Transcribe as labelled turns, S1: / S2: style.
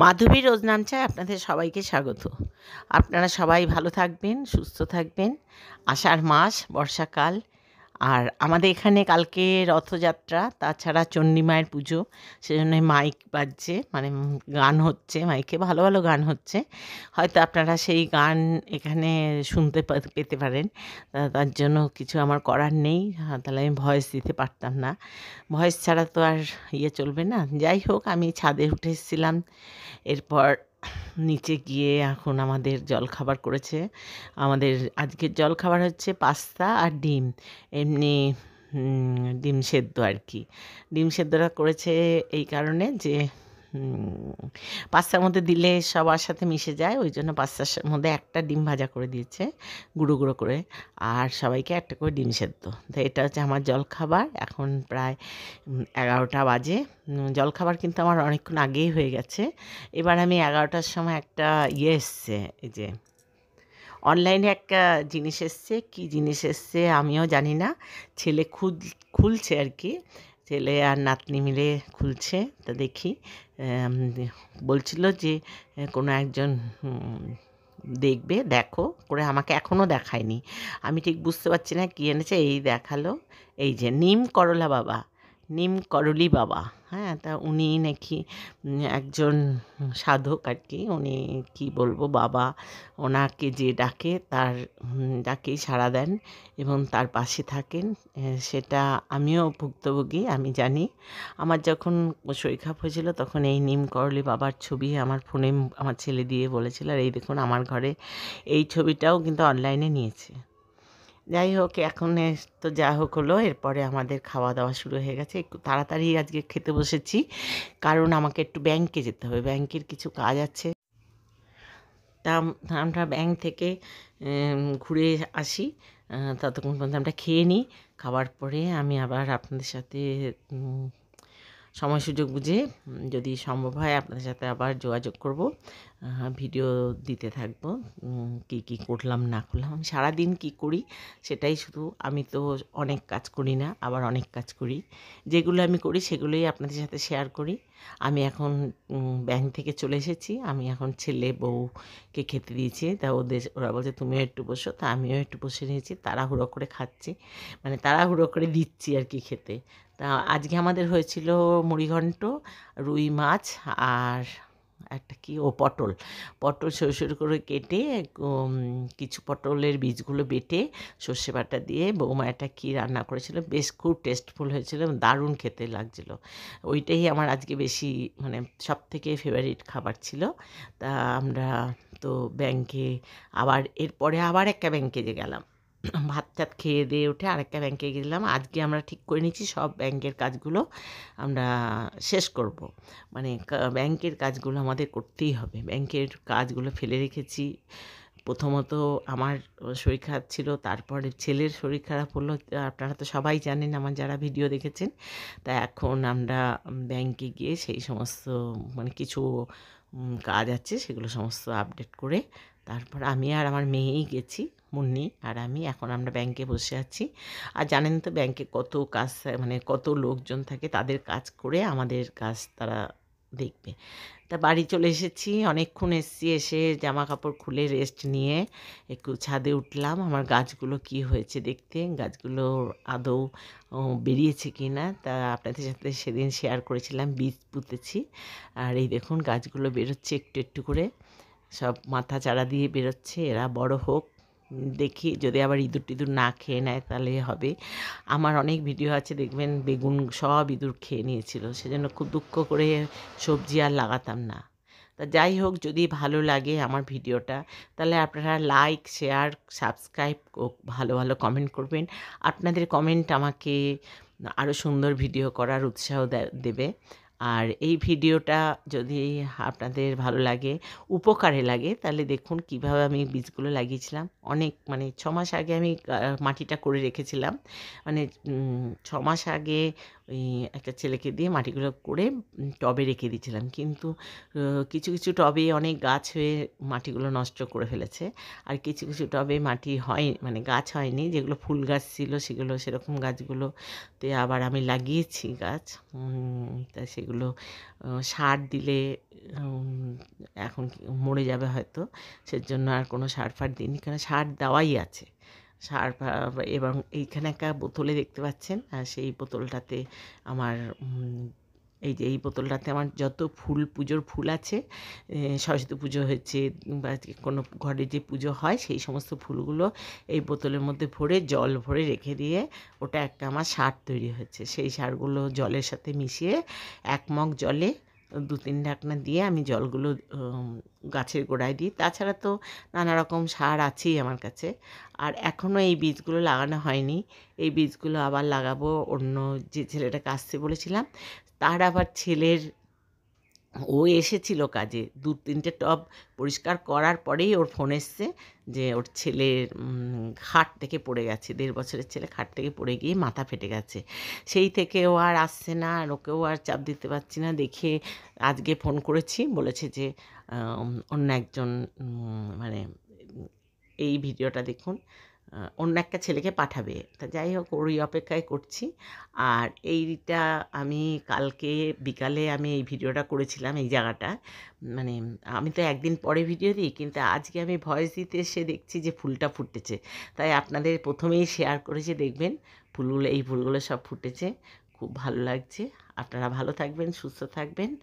S1: মাধবী রোজনামচায় আপনাদের সবাইকে স্বাগত আপনারা সবাই ভালো থাকবেন সুস্থ থাকবেন আষাঢ় মাস বর্ষাকাল আর আমাদের এখানে কালকে রথযাত্রা তাছাড়া চণ্ডী মায়ের পুজো সেজন্য মাইক বাজছে মানে গান হচ্ছে মাইকে ভালো ভালো গান হচ্ছে হয়তো আপনারা সেই গান এখানে শুনতে পেতে পারেন তার জন্য কিছু আমার করার নেই হ্যাঁ, তাহলে আমি ভয়েস দিতে পারতাম না ভয়েস ছাড়া তো আর ইয়ে চলবে না যাই হোক আমি ছাদে উঠে এসেছিলাম এরপর নিচে গিয়ে এখন আমাদের জলখাবার করেছে আমাদের আজকের জলখাবার হচ্ছে পাস্তা আর ডিম এমনি ডিম সেদ্ধ আর কি ডিম সেদ্ধটা করেছে এই কারণে যে পাস্তার মধ্যে দিলে সবার সাথে মিশে যায় ওই জন্য পাস্তার মধ্যে একটা ডিম ভাজা করে দিয়েছে গুঁড়ো গুঁড়ো করে আর সবাইকে একটা করে ডিম সেদ্ধ তো এটা হচ্ছে আমার জলখাবার এখন প্রায় এগারোটা বাজে জলখাবার কিন্তু আমার অনেকক্ষণ আগেই হয়ে গেছে এবার আমি এগারোটার সময় একটা ইয়ে এসছে এই যে অনলাইনে একটা জিনিস এসছে কী জিনিস এসছে আমিও জানি না ছেলে খুল খুলছে আর কি ছেলে আর নাতনি মিলে খুলছে তা দেখি বলছিল যে কোনো একজন দেখবে দেখো করে আমাকে এখনও দেখায়নি আমি ঠিক বুঝতে পারছি না কী এনেছে এই দেখালো এই যে নিম করলা বাবা নিম করলি বাবা হ্যাঁ তা উনি নাকি একজন সাধক আর কি উনি কি বলবো বাবা ওনাকে যে ডাকে তার ডাকেই সাড়া দেন এবং তার পাশে থাকেন সেটা আমিও ভুক্তভোগী আমি জানি আমার যখন শরীর খারাপ হয়েছিল তখন এই নিম করলি বাবার ছবি আমার ফোনে আমার ছেলে দিয়ে বলেছিল আর এই দেখুন আমার ঘরে এই ছবিটাও কিন্তু অনলাইনে নিয়েছে যাই হোক এখন তো যা হোক হলো এরপরে আমাদের খাওয়া দাওয়া শুরু হয়ে গেছে একটু তাড়াতাড়ি আজকে খেতে বসেছি কারণ আমাকে একটু ব্যাংকে যেতে হবে ব্যাংকের কিছু কাজ আছে তা আমরা ব্যাংক থেকে ঘুরে আসি ততক্ষণ পর্যন্ত আমরা খেয়ে নিই খাওয়ার পরে আমি আবার আপনাদের সাথে সময় সুযোগ বুঝে যদি সম্ভব হয় আপনাদের সাথে আবার যোগাযোগ করব ভিডিও দিতে থাকবো কি কি করলাম না করলাম সারাদিন কি করি সেটাই শুধু আমি তো অনেক কাজ করি না আবার অনেক কাজ করি যেগুলো আমি করি সেগুলোই আপনাদের সাথে শেয়ার করি আমি এখন ব্যাংক থেকে চলে এসেছি আমি এখন ছেলে বউকে খেতে দিয়েছি তা ওদের ওরা বলছে তুমিও একটু বসো তা আমিও একটু বসে নিয়েছি তাড়াহুড়ো করে খাচ্ছি মানে তাড়াহুড়ো করে দিচ্ছি আর কি খেতে তা আজকে আমাদের হয়েছিল মুড়িঘণ্ট রুই মাছ আর একটা কি ও পটল পটল সরু সরু করে কেটে কিছু পটলের বীজগুলো বেটে সর্ষে বাটা দিয়ে বৌমা একটা কী রান্না করেছিল বেশ খুব টেস্টফুল হয়েছিল দারুণ খেতে লাগছিল ওইটাই আমার আজকে বেশি মানে সব থেকে ফেভারিট খাবার ছিল তা আমরা তো ব্যাংকে আবার এরপরে আবার একটা ব্যাংকে যে গেলাম ভাত টাত খেয়ে দিয়ে উঠে আরেকটা ব্যাংকে গেলাম আজকে আমরা ঠিক করে নিয়েছি সব ব্যাংকের কাজগুলো আমরা শেষ করব মানে ব্যাংকের কাজগুলো আমাদের করতেই হবে ব্যাংকের কাজগুলো ফেলে রেখেছি প্রথমত আমার শরীর খারাপ ছিল তারপরে ছেলের শরীর খারাপ হলো আপনারা তো সবাই জানেন আমার যারা ভিডিও দেখেছেন তা এখন আমরা ব্যাংকে গিয়ে সেই সমস্ত মানে কিছু কাজ আছে সেগুলো সমস্ত আপডেট করে তারপর আমি আর আমার মেয়েই গেছি মুন্নি আর আমি এখন আমরা ব্যাংকে বসে আছি আর জানেন তো ব্যাংকে কত কাজ মানে কত লোকজন থাকে তাদের কাজ করে আমাদের কাজ তারা দেখবে তা বাড়ি চলে এসেছি অনেকক্ষণ এসেছি এসে জামা কাপড় খুলে রেস্ট নিয়ে একটু ছাদে উঠলাম আমার গাছগুলো কি হয়েছে দেখতে গাছগুলো আদৌ বেরিয়েছে কি না তা আপনাদের সাথে সেদিন শেয়ার করেছিলাম বীজ পুঁতেছি আর এই দেখুন গাছগুলো বেরোচ্ছে একটু একটু করে সব মাথা চারা দিয়ে বেরোচ্ছে এরা বড় হোক দেখি যদি আবার ইঁদুর টিঁদুর না খেয়ে নেয় তাহলে হবে আমার অনেক ভিডিও আছে দেখবেন বেগুন সব ইঁদুর খেয়ে নিয়েছিল সেজন্য খুব দুঃখ করে সবজি আর লাগাতাম না তা যাই হোক যদি ভালো লাগে আমার ভিডিওটা তাহলে আপনারা লাইক শেয়ার সাবস্ক্রাইব ভালো ভালো কমেন্ট করবেন আপনাদের কমেন্ট আমাকে আরও সুন্দর ভিডিও করার উৎসাহ দেবে আর এই ভিডিওটা যদি আপনাদের ভালো লাগে উপকারে লাগে তাহলে দেখুন কিভাবে আমি বীজগুলো লাগিয়েছিলাম অনেক মানে ছ মাস আগে আমি মাটিটা করে রেখেছিলাম মানে ছ মাস আগে ওই একটা ছেলেকে দিয়ে মাটিগুলো করে টবে রেখে দিয়েছিলাম কিন্তু কিছু কিছু টবে অনেক গাছ হয়ে মাটিগুলো নষ্ট করে ফেলেছে আর কিছু কিছু টবে মাটি হয় মানে গাছ হয়নি যেগুলো ফুল গাছ ছিল সেগুলো সেরকম গাছগুলোতে আবার আমি লাগিয়েছি গাছ তা সেগুলো যেগুলো সার দিলে এখন মরে যাবে হয়তো সেজন্য আর কোনো সার ফার দিইনি কেন সার দেওয়াই আছে সার এবং এইখানে একটা বোতলে দেখতে পাচ্ছেন সেই বোতলটাতে আমার এই যে এই বোতলটাতে আমার যত ফুল পুজোর ফুল আছে সরস্বতী পুজো হয়েছে বা কোনো ঘরে যে পুজো হয় সেই সমস্ত ফুলগুলো এই বোতলের মধ্যে ভরে জল ভরে রেখে দিয়ে ওটা একটা আমার সার তৈরি হয়েছে সেই সারগুলো জলের সাথে মিশিয়ে এক মগ জলে দু তিন ঢাকনা দিয়ে আমি জলগুলো গাছের গোড়ায় দিই তাছাড়া তো নানা রকম সার আছেই আমার কাছে আর এখনও এই বীজগুলো লাগানো হয়নি এই বীজগুলো আবার লাগাবো অন্য যে ছেলেটাকে আসতে বলেছিলাম তার আবার ছেলের ও এসেছিল কাজে দু তিনটে টব পরিষ্কার করার পরেই ওর ফোন এসছে যে ওর ছেলের খাট থেকে পড়ে গেছে দেড় বছরের ছেলে খাট থেকে পড়ে গিয়ে মাথা ফেটে গেছে সেই থেকে ও আর আসছে না আর ওকেও আর চাপ দিতে পারছি না দেখে আজকে ফোন করেছি বলেছে যে অন্য একজন মানে এই ভিডিওটা দেখুন অন্য একটা ছেলেকে পাঠাবে তা যাই হোক ওরই অপেক্ষায় করছি আর এইটা আমি কালকে বিকালে আমি এই ভিডিওটা করেছিলাম এই জায়গাটা মানে আমি তো একদিন পরে ভিডিও দিই কিন্তু আজকে আমি ভয়েস দিতে এসে দেখছি যে ফুলটা ফুটেছে তাই আপনাদের প্রথমেই শেয়ার করেছে দেখবেন ফুলগুলো এই ফুলগুলো সব ফুটেছে খুব ভালো লাগছে আপনারা ভালো থাকবেন সুস্থ থাকবেন